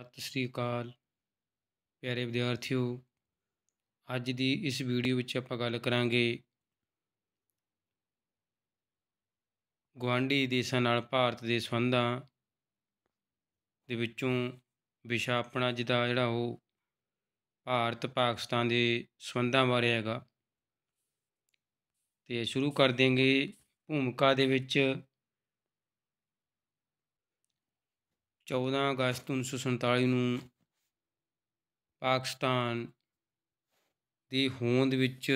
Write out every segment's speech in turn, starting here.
ਸਤਿ ਸ਼੍ਰੀ ਅਕਾਲ ਪਿਆਰੇ ਵਿਦਿਆਰਥੀਓ ਅੱਜ ਦੀ ਇਸ ਵੀਡੀਓ ਵਿੱਚ ਆਪਾਂ ਗੱਲ ਕਰਾਂਗੇ ਗਵਾਂਡੀ ਦੇਸ਼ਾਂ ਨਾਲ ਭਾਰਤ ਦੇ ਸੰਬੰਧਾਂ ਦੇ ਵਿੱਚੋਂ ਵਿਸ਼ਾ ਆਪਣਾ ਅੱਜ ਜਿਹੜਾ ਉਹ ਭਾਰਤ ਪਾਕਿਸਤਾਨ ਦੇ ਸੰਬੰਧਾਂ ਬਾਰੇ ਹੈਗਾ ਤੇ ਸ਼ੁਰੂ ਕਰ ਦੇਂਗੇ ਭੂਮਿਕਾ ਦੇ ਵਿੱਚ 14 ਅਗਸਤ 1947 ਨੂੰ ਪਾਕਿਸਤਾਨ ਦੀ ਹੋਂਦ ਵਿੱਚ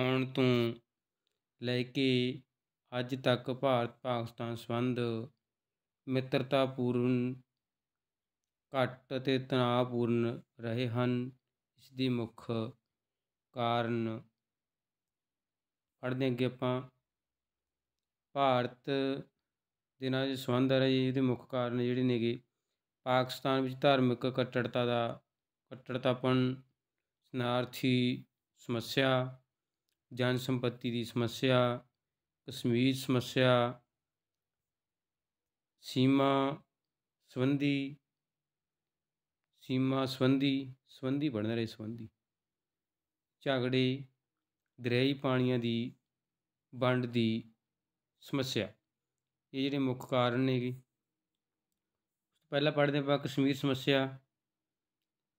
ਆਉਣ ਤੋਂ ਲੈ ਕੇ ਅੱਜ ਤੱਕ ਭਾਰਤ ਪਾਕਿਸਤਾਨ ਸੰਬੰਧ ਮਿੱਤਰਤਾਪੂਰਨ ਘੱਟ ਅਤੇ ਤਣਾਅਪੂਰਨ ਰਹੇ ਹਨ ਇਸ ਦੀ ਮੁੱਖ ਕਾਰਨ ਪੜਦੇ ਅੱਗੇ ਆਪਾਂ ਭਾਰਤ ਦੇ ਨਾਲ ਸੰਬੰਧ ਹੈ ਜੀ ਇਹਦੇ ਮੁੱਖ ਕਾਰਨ ਜਿਹੜੇ ਨੇਗੇ ਪਾਕਿਸਤਾਨ ਵਿੱਚ ਧਾਰਮਿਕ ਕੱਟੜਤਾ ਦਾ ਕੱਟੜਤਾਪਨ ਸਨਾਰਥੀ ਸਮੱਸਿਆ ਜਨ ਸੰਪਤੀ ਦੀ ਸਮੱਸਿਆ ਕਸ਼ਮੀਰ ਸਮੱਸਿਆ ਸੀਮਾ ਸੰਬੰਧੀ ਸੀਮਾ ਸੰਬੰਧੀ ਸੰਬੰਧੀ ਬਣ ਰਹੇ ਸੰਬੰਧੀ ਝਗੜੇ ਦਰਿਆਈ ਪਾਣੀਆਂ ਦੀ ਵੰਡ ਦੀ ਸਮੱਸਿਆ ਇਹ ਜਿਹੜੇ ਮੁੱਖ ਕਾਰਨ ਨੇ ਜੀ ਪਹਿਲਾਂ ਪੜ੍ਹਦੇ ਆਪਾਂ ਕਸ਼ਮੀਰ ਸਮੱਸਿਆ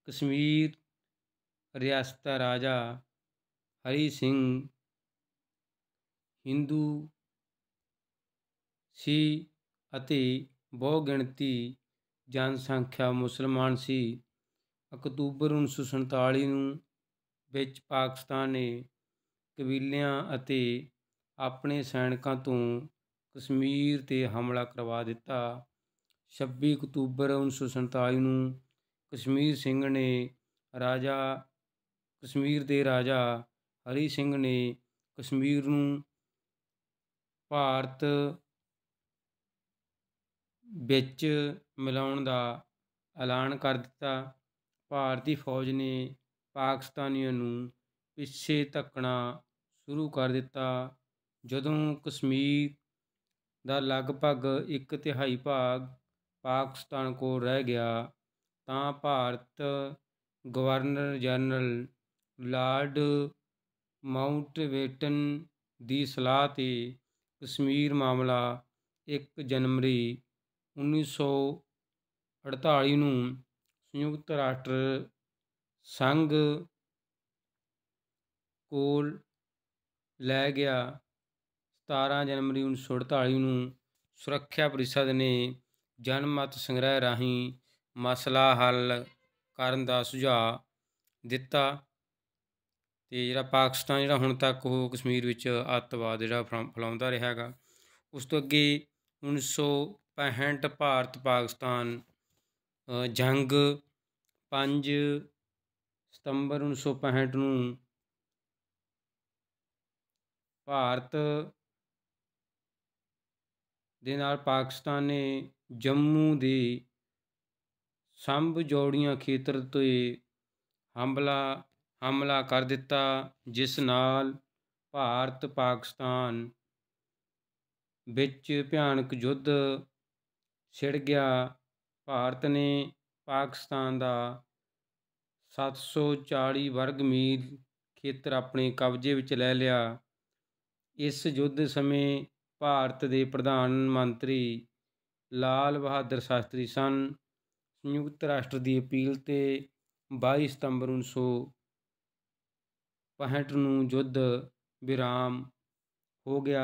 ਕਸ਼ਮੀਰ ਰਿਆਸਤ ਦਾ ਰਾਜਾ ਹਰੀ ਸਿੰਘ Hindu ਸੀ ਅਤੇ ਬਹੁ ਗਿਣਤੀ ਜਨਸੰਖਿਆ ਮੁਸਲਮਾਨ ਸੀ ਅਕਤੂਬਰ 1947 ਨੂੰ ਵਿੱਚ ਪਾਕਿਸਤਾਨ ਨੇ ਕਬੀਲਿਆਂ ਅਤੇ ਆਪਣੇ ਸੈਨਿਕਾਂ ਤੋਂ ਕਸ਼ਮੀਰ ਤੇ ਹਮਲਾ ਕਰਵਾ ਦਿੱਤਾ 26 ਅਕਤੂਬਰ 1947 ਨੂੰ ਕਸ਼ਮੀਰ ਸਿੰਘ ਨੇ ਰਾਜਾ ਕਸ਼ਮੀਰ ਦੇ ਰਾਜਾ ਹਰੀ ਸਿੰਘ ਨੇ ਕਸ਼ਮੀਰ ਨੂੰ ਭਾਰਤ ਵਿੱਚ ਮਿਲਾਉਣ ਦਾ ਐਲਾਨ ਕਰ ਦਿੱਤਾ ਭਾਰਤੀ ਫੌਜ ਨੇ ਪਾਕਿਸਤਾਨੀਆਂ ਨੂੰ ਪਿੱਛੇ ਧੱਕਣਾ ਸ਼ੁਰੂ ਕਰ ਦਿੱਤਾ ਜਦੋਂ ਕਸ਼ਮੀਰ ਦਾ ਲਗਭਗ 1 ਤਿਹਾਈ ਭਾਗ ਪਾਕਿਸਤਾਨ ਕੋਲ ਰਹਿ ਗਿਆ ਤਾਂ ਭਾਰਤ ਗਵਰਨਰ ਜਨਰਲ ਲਾਰਡ ਵੇਟਨ ਦੀ ਸਲਾਹ 'ਤੇ ਕਸ਼ਮੀਰ ਮਾਮਲਾ 1 ਜਨਵਰੀ 1948 ਨੂੰ ਸੰਯੁਕਤ ਰਾਸ਼ਟਰ ਸੰਘ ਕੋਲ ਲੈ ਗਿਆ 17 ਜਨਵਰੀ 1948 ਨੂੰ ਸੁਰੱਖਿਆ ਪਰਿਸ਼ਦ ਨੇ ਜਨਮਤ ਸੰਗ੍ਰਹਿ ਰਾਹੀਂ ਮਸਲਾ ਹੱਲ ਕਰਨ ਦਾ ਸੁਝਾਅ ਦਿੱਤਾ ਤੇ ਜਿਹੜਾ ਪਾਕਿਸਤਾਨ ਜਿਹੜਾ ਹੁਣ ਤੱਕ ਉਹ ਕਸ਼ਮੀਰ ਵਿੱਚ ਅੱਤਵਾਦ ਜਿਹੜਾ ਫਲਾਉਂਦਾ ਰਿਹਾ ਹੈਗਾ ਉਸ ਤੋਂ ਅੱਗੇ 1965 ਭਾਰਤ ਪਾਕਿਸਤਾਨ ਜੰਗ 5 ਸਤੰਬਰ 1965 ਨੂੰ ਭਾਰਤ ਦੇ ਨਾਲ ਪਾਕਿਸਤਾਨ ਨੇ ਜੰਮੂ ਦੇ ਸੰਭ ਜੋੜੀਆਂ ਖੇਤਰ ਤੇ ਹਮਲਾ ਹਮਲਾ ਕਰ ਦਿੱਤਾ ਜਿਸ ਨਾਲ ਭਾਰਤ ਪਾਕਿਸਤਾਨ ਵਿੱਚ ਭਿਆਨਕ ਯੁੱਧ ਛਿੜ ਗਿਆ ਭਾਰਤ ਨੇ ਪਾਕਿਸਤਾਨ ਦਾ 740 ਵਰਗ ਮੀਲ ਖੇਤਰ ਆਪਣੇ ਕਬਜ਼ੇ ਵਿੱਚ ਲੈ ਲਿਆ ਇਸ ਯੁੱਧ ਸਮੇਂ ਭਾਰਤ ਦੇ ਪ੍ਰਧਾਨ ਮੰਤਰੀ ਲਾਲ ਬਹਾਦਰ ਸ਼ਾਸਤਰੀ ਸਨ ਸੰਯੁਕਤ ਰਾਸ਼ਟਰ ਦੀ ਅਪੀਲ ਤੇ 22 ਸਤੰਬਰ 1965 ਨੂੰ ਯੁੱਧ ਵਿਰਾਮ ਹੋ ਗਿਆ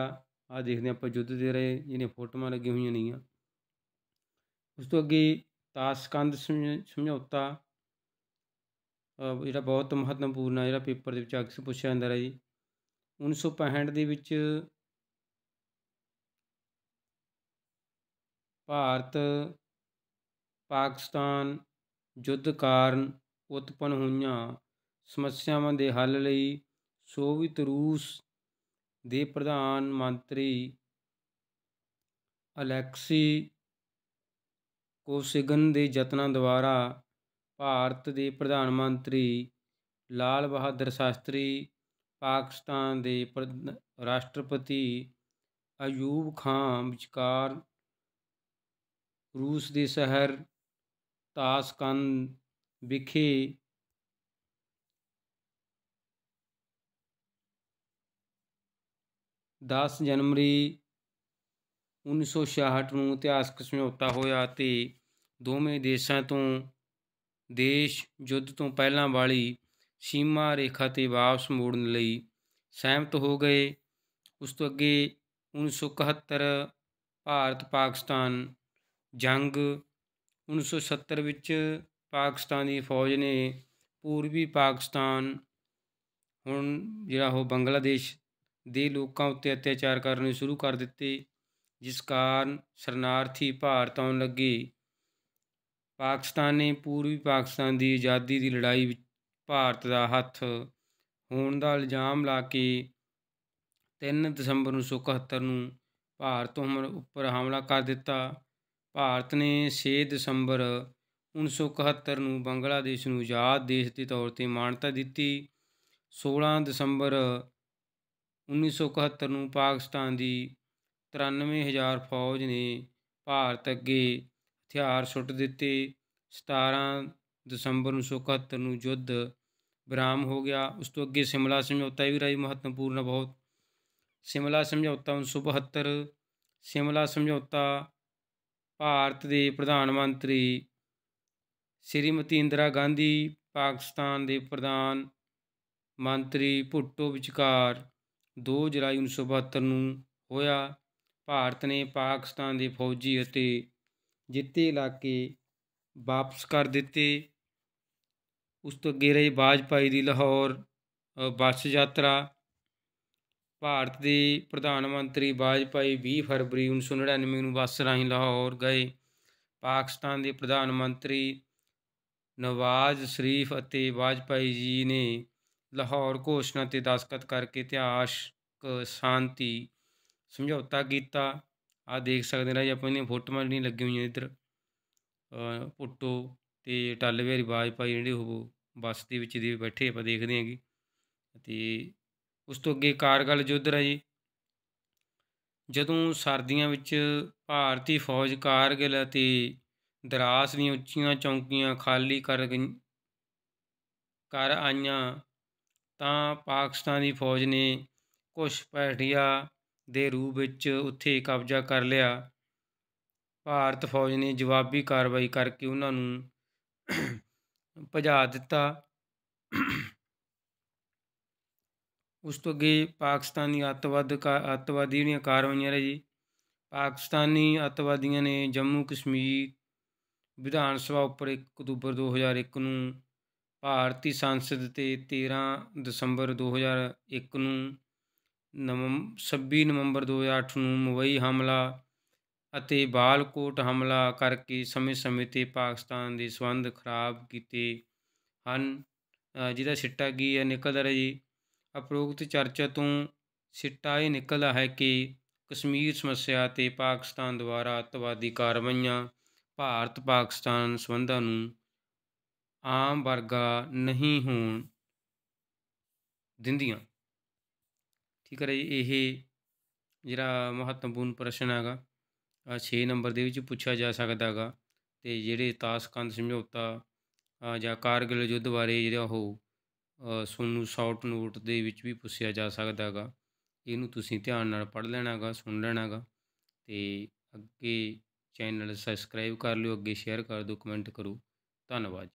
ਆ ਦੇਖਦੇ ਆਪਾਂ ਯੁੱਧ ਦੇ ਰਹੇ ਜਿਹਨੇ ਫੋਟੋਆਂ ਲੱਗੀਆਂ ਹੋਈਆਂ ਨਹੀਂ ਆ ਉਸ ਤੋਂ ਅੱਗੇ ਤਾਸ਼ਕੰਦ ਸਮਝੌਤਾ ਜਿਹੜਾ ਬਹੁਤ ਮਹੱਤਵਪੂਰਨ ਹੈ ਜਿਹੜਾ ਪੇਪਰ ਦੇ ਵਿੱਚ ਅਕਸਰ ਪੁੱਛਿਆ ਜਾਂਦਾ ਹੈ ਜੀ 1965 ਦੇ ਵਿੱਚ ਭਾਰਤ ਪਾਕਿਸਤਾਨ ਯੁੱਧ ਕਾਰਨ ਉਤਪਨ ਹੋਈਆਂ ਸਮੱਸਿਆਵਾਂ ਦੇ ਹੱਲ ਲਈ ਸੋਵੀਅਤ ਰੂਸ ਦੇ ਪ੍ਰਧਾਨ ਮੰਤਰੀ ਅਲੈਕਸੀ ਕੋਸਿਗਨ ਦੇ ਯਤਨਾਂ ਦੁਆਰਾ ਭਾਰਤ ਦੇ ਪ੍ਰਧਾਨ ਮੰਤਰੀ ਲਾਲ ਬਹਾਦਰ ਸ਼ਾਸਤਰੀ ਪਾਕਿਸਤਾਨ ਦੇ ਰਾਸ਼ਟਰਪਤੀ ਅਯੂਬ ਖਾਨ ਵਿਚਕਾਰ ਰੂਸ ਦੇ ਸ਼ਹਿਰ ਤਾਸ਼ਕੰਦ ਵਿਖੇ ਦਸ ਜਨਵਰੀ 1966 ਨੂੰ ਇਤਿਹਾਸਕ ਸਮਝੌਤਾ ਹੋਇਆ ਤੇ ਦੋਵੇਂ ਦੇਸ਼ਾਂ ਤੋਂ ਦੇਸ਼ ਯੁੱਧ ਤੋਂ ਪਹਿਲਾਂ ਵਾਲੀ ਸੀਮਾ ਰੇਖਾ ਤੇ ਵਾਪਸ ਮੋੜਨ ਲਈ ਸਹਿਮਤ ਹੋ ਗਏ ਉਸ ਤੋਂ ਅੱਗੇ 1971 ਭਾਰਤ ਪਾਕਿਸਤਾਨ ਜੰਗ 1970 ਵਿੱਚ ਪਾਕਿਸਤਾਨ ਦੀ ਫੌਜ ਨੇ ਪੂਰਬੀ ਪਾਕਿਸਤਾਨ ਹੁਣ ਜਿਹੜਾ ਉਹ ਬੰਗਲਾਦੇਸ਼ ਦੇ ਲੋਕਾਂ ਉੱਤੇ ਅਤਿਆਚਾਰ ਕਰਨੇ ਸ਼ੁਰੂ ਕਰ ਦਿੱਤੇ ਜਿਸ ਕਾਰਨ ਸ਼ਰਨਾਰਥੀ ਭਾਰਤ ਆਉਣ ਲੱਗੇ ਪਾਕਿਸਤਾਨ ਨੇ ਪੂਰਬੀ ਪਾਕਿਸਤਾਨ ਦੀ ਆਜ਼ਾਦੀ ਦੀ ਲੜਾਈ ਵਿੱਚ ਭਾਰਤ ਦਾ ਹੱਥ ਹੋਣ ਦਾ ਇਲਜ਼ਾਮ ਲਾ ਕੇ 3 ਦਸੰਬਰ 1971 ਨੂੰ ਭਾਰਤ ਉੱਪਰ ਹਮਲਾ ਕਰ ਦਿੱਤਾ ਭਾਰਤ ਨੇ 6 ਦਸੰਬਰ 1971 ਨੂੰ ਬੰਗਲਾਦੇਸ਼ ਨੂੰ ਆਜ਼ਾਦ ਦੇਸ਼ ਦੇ ਤੌਰ ਤੇ ਮਾਨਤਾ ਦਿੱਤੀ 16 ਦਸੰਬਰ 1971 ਨੂੰ ਪਾਕਿਸਤਾਨ ਦੀ 93000 ਫੌਜ ਨੇ ਭਾਰਤ ਅੱਗੇ ਹਥਿਆਰ ਸੁੱਟ ਦਿੱਤੇ 17 ਦਸੰਬਰ 1971 ਨੂੰ ਯੁੱਧ ਬ੍ਰਾਮ ਹੋ ਗਿਆ ਉਸ ਤੋਂ ਅੱਗੇ ਸਿਮਲਾ ਸਮਝੌਤਾ ਵੀ ਰਹੀ ਮਹੱਤਵਪੂਰਨ ਬਹੁਤ ਸਿਮਲਾ ਸਮਝੌਤਾ 1972 ਸਿਮਲਾ ਸਮਝੌਤਾ ਭਾਰਤ ਦੇ ਪ੍ਰਧਾਨ ਮੰਤਰੀ ਸ਼੍ਰੀਮਤੀ ਇੰਦਰਾ ਗਾਂਧੀ ਪਾਕਿਸਤਾਨ ਦੇ ਪ੍ਰਧਾਨ ਮੰਤਰੀ ਭੁੱਟੋ ਵਿਚਕਾਰ 2 ਜੁਲਾਈ 1972 ਨੂੰ ਹੋਇਆ ਭਾਰਤ ਨੇ ਪਾਕਿਸਤਾਨ ਦੇ ਫੌਜੀ ਅਤੇ ਜਿੱਤੇ ਇਲਾਕੇ ਵਾਪਸ ਕਰ ਦਿੱਤੇ ਉਸ ਤੋਂ ਅੱਗੇ ਰਹੀ ਬਾਜਪਾਈ ਦੀ ਲਾਹੌਰ ਬੱਸ ਯਾਤਰਾ ਭਾਰਤ ਦੇ ਪ੍ਰਧਾਨ ਮੰਤਰੀ ਬਾਜਪਾਈ 20 ਫਰਵਰੀ 1999 ਨੂੰ ਬੱਸ ਰਾਹੀਂ ਲਾਹੌਰ ਗਏ ਪਾਕਿਸਤਾਨ ਦੇ ਪ੍ਰਧਾਨ ਮੰਤਰੀ ਨਵਾਜ਼ ਸ਼ਰੀਫ ਅਤੇ ਬਾਜਪਾਈ ਜੀ ਨੇ ਲਾਹੌਰ ਘੋਸ਼ਣਾ ਤੇ ਦਸਤਖਤ ਕਰਕੇ ਇਤਿਹਾਸਕ ਸ਼ਾਂਤੀ ਸਮਝੌਤਾ ਕੀਤਾ ਆ ਦੇਖ ਸਕਦੇ ਨਾ ਜੀ ਆਪਾਂ ਨੇ ਫੋਟੋਆਂ ਨਹੀਂ ਲੱਗੀਆਂ ਹੋਈਆਂ ਇੱਧਰ ਪੁੱਟੋ ਤੇ ਟੱਲਵੇਰੀ ਬਾਜਪਾਈ ਜਿਹੜੇ ਉਹ ਬੱਸ ਦੇ ਵਿੱਚ ਦੇ ਬੈਠੇ ਆਪਾਂ ਦੇਖਦੇ ਆਂਗੇ ਤੇ ਉਸ ਤੋਂ ਅੱਗੇ ਕਾਰਗਲ ਯੁੱਧ ਰਹੀ ਜੀ ਜਦੋਂ ਸਰਦੀਆਂ ਵਿੱਚ ਭਾਰਤੀ ਫੌਜ ਕਾਰਗਲ ਅਤੇ ਦਰਾਸ ਦੀਆਂ ਉੱਚੀਆਂ ਚੌਂਕੀਆਂ ਖਾਲੀ ਕਰ ਗਈ ਕਰ ਆਈਆਂ ਤਾਂ ਪਾਕਿਸਤਾਨ ਦੀ ਫੌਜ ਨੇ ਕੁਛ ਪੈਟੀਆ ਦੇ ਰੂਪ ਵਿੱਚ ਉੱਥੇ ਕਬਜ਼ਾ ਕਰ ਲਿਆ ਭਾਰਤ ਫੌਜ ਨੇ ਜਵਾਬੀ ਕਾਰਵਾਈ ਕਰਕੇ ਉਹਨਾਂ ਨੂੰ ਭਜਾ ਦਿੱਤਾ ਉਸ ਤੋਂ ਅੱਗੇ ਪਾਕਿਸਤਾਨੀ ਅੱਤਵਾਦ ਅੱਤਵਾਦੀ ਦੀਆਂ ਕਾਰਵਾਈਆਂ ਰਹੀ ਜੀ ਪਾਕਿਸਤਾਨੀ ਅੱਤਵਾਦੀਆਂ ਨੇ ਜੰਮੂ ਕਸ਼ਮੀਰ ਵਿਧਾਨ ਸਭਾ ਉੱਪਰ 1 ਅਕਤੂਬਰ 2001 ਨੂੰ ਭਾਰਤੀ ਸੰਸਦ ਤੇ 13 ਦਸੰਬਰ 2001 ਨੂੰ 26 ਨਵੰਬਰ 2008 ਨੂੰ ਮੁੰਬਈ ਹਮਲਾ ਅਤੇ ਬਾਲਕੋਟ ਹਮਲਾ ਕਰਕੇ ਸਮੇਂ-ਸਮੇਂ ਤੇ ਪਾਕਿਸਤਾਨ ਦੇ ਸਬੰਧ ਖਰਾਬ ਕੀਤੇ ਹਨ ਜਿਹਦਾ ਸਿੱਟਾ ਕੀ ਹੈ ਨਿਕਲਦਾ ਰਹੀ ਅਪਰੋਕਤ ਚਰਚਾ ਤੋਂ ਸਿੱਟਾ ਇਹ ਨਿਕਲਦਾ ਹੈ ਕਿ ਕਸ਼ਮੀਰ ਸਮੱਸਿਆ 'ਤੇ ਪਾਕਿਸਤਾਨ ਦੁਆਰਾ ਅਤਵਾਦੀ ਕਾਰਵਾਈਆਂ ਭਾਰਤ ਪਾਕਿਸਤਾਨ ਸੰਬੰਧਾਂ ਨੂੰ ਆਮ ਵਰਗਾ ਨਹੀਂ ਹੋਣ ਦਿੰਦੀਆਂ ਠੀਕ ਹੈ ਜੀ ਇਹ ਜਿਹੜਾ ਮਹੱਤਵਪੂਰਨ ਪ੍ਰਸ਼ਨ ਹੈਗਾ 6 ਨੰਬਰ ਦੇ ਵਿੱਚ ਪੁੱਛਿਆ ਜਾ ਸਕਦਾ ਹੈਗਾ ਤੇ ਜਿਹੜੇ ਤਾਸ਼ਕੰਦ ਸਮਝੌਤਾ ਜਾਂ ਕਾਰਗਿਲ ਯੁੱਧ ਬਾਰੇ ਜਿਹੜਾ ਉਹ ਸੋਨੂ ਸ਼ਾਰਟ ਨੋਟ ਦੇ ਵਿੱਚ ਵੀ ਪੁੱਛਿਆ ਜਾ ਸਕਦਾ ਹੈਗਾ ਇਹਨੂੰ ਤੁਸੀਂ ਧਿਆਨ ਨਾਲ ਪੜ੍ਹ ਲੈਣਾਗਾ ਸੁਣ ਲੈਣਾਗਾ ਤੇ ਅੱਗੇ ਚੈਨਲ ਸਬਸਕ੍ਰਾਈਬ ਕਰ ਲਿਓ ਅੱਗੇ ਸ਼ੇਅਰ ਕਰ ਦਿਓ ਕਮੈਂਟ ਕਰੋ ਧੰਨਵਾਦ